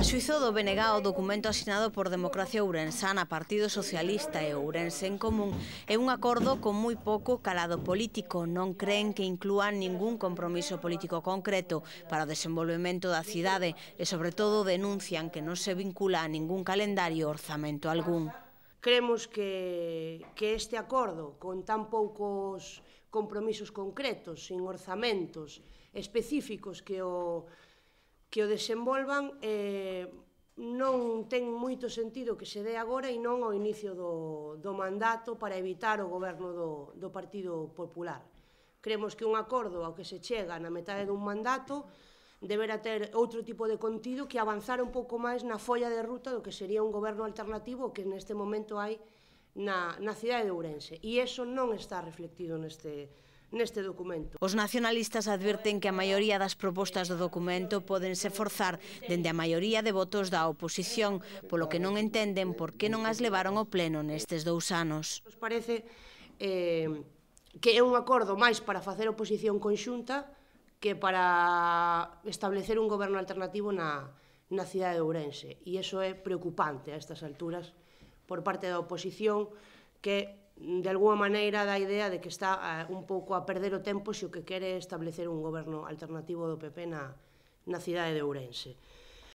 A xuizo do BNG o documento asinado por Democracia Ourensana, Partido Socialista e Ourense en Común é un acordo con moi pouco calado político. Non creen que inclúan ningún compromiso político concreto para o desenvolvemento da cidade e, sobre todo, denuncian que non se vincula a ningún calendario orzamento algún. Cremos que, que este acordo, con tan poucos compromisos concretos, sin orzamentos específicos que o que o desenvolvan eh, non ten moito sentido que se dé agora e non ao inicio do, do mandato para evitar o goberno do, do Partido Popular. Creemos que un acordo ao que se chega na metade dun mandato deberá ter outro tipo de contido que avanzar un pouco máis na folla de ruta do que sería un goberno alternativo que neste momento hai na, na cidade de Ourense. E eso non está reflectido neste, neste documento. Os nacionalistas advirten que a maioría das propostas do documento poden se forzar dende a maioría de votos da oposición, polo que non entenden por que non as levaron ao pleno nestes dous anos. Nos parece eh, que é un acordo máis para facer oposición conxunta que para establecer un goberno alternativo na, na cidade de Ourense. E iso é preocupante a estas alturas por parte da oposición que de alguma maneira da idea de que está uh, un pouco a perder o tempo se o que quere establecer un goberno alternativo do PP na, na cidade de Ourense.